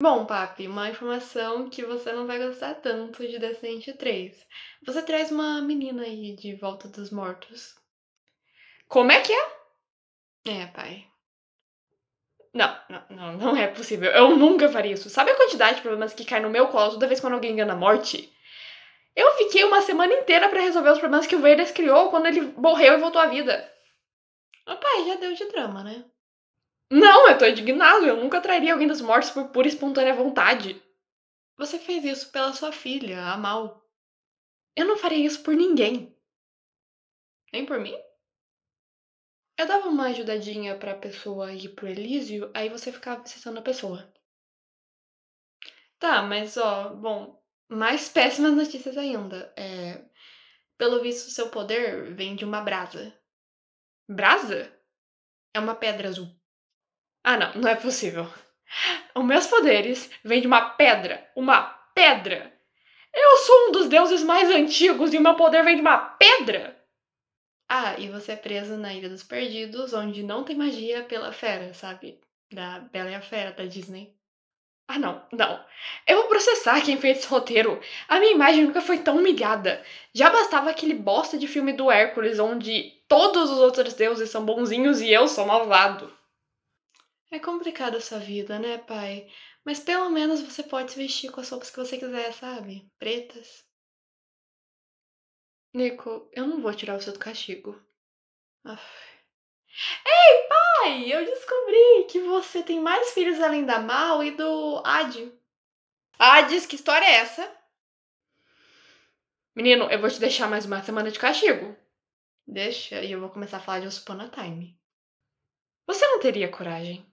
Bom, Papi, uma informação que você não vai gostar tanto de Decente 3. Você traz uma menina aí de volta dos mortos. Como é que é? É, pai. Não, não, não, é possível. Eu nunca faria isso. Sabe a quantidade de problemas que cai no meu colo toda vez quando alguém engana a morte? Eu fiquei uma semana inteira para resolver os problemas que o Vader criou quando ele morreu e voltou à vida. Ah, pai, já deu de drama, né? Não, eu tô indignado. Eu nunca trairia alguém dos mortos por pura e espontânea vontade. Você fez isso pela sua filha, a Mal. Eu não faria isso por ninguém. Nem por mim? Eu dava uma ajudadinha pra pessoa ir pro Elísio, aí você ficava obsessando a pessoa. Tá, mas ó, bom, mais péssimas notícias ainda. É, pelo visto, seu poder vem de uma brasa. Brasa? É uma pedra azul. Ah, não, não é possível. Os meus poderes vêm de uma pedra. Uma pedra! Eu sou um dos deuses mais antigos e o meu poder vem de uma pedra! Ah, e você é preso na Ilha dos Perdidos, onde não tem magia pela fera, sabe? Da Bela e a Fera, da Disney. Ah, não, não. Eu vou processar quem fez esse roteiro. A minha imagem nunca foi tão humilhada. Já bastava aquele bosta de filme do Hércules, onde todos os outros deuses são bonzinhos e eu sou malvado. É complicada essa vida, né, pai? Mas pelo menos você pode se vestir com as roupas que você quiser, sabe? Pretas. Nico, eu não vou tirar você do castigo. Ei, pai! Eu descobri que você tem mais filhos além da Mal e do Adi. Adis, que história é essa? Menino, eu vou te deixar mais uma semana de castigo. Deixa e eu vou começar a falar de Osupana Time. Você não teria coragem?